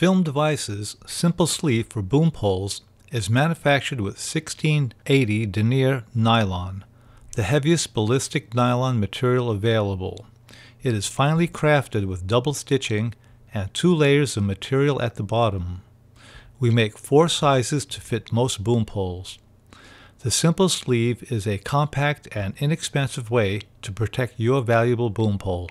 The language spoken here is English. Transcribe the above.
Film Devices Simple Sleeve for Boom Poles is manufactured with 1680 denier nylon, the heaviest ballistic nylon material available. It is finely crafted with double stitching and two layers of material at the bottom. We make four sizes to fit most boom poles. The simple sleeve is a compact and inexpensive way to protect your valuable boom pole.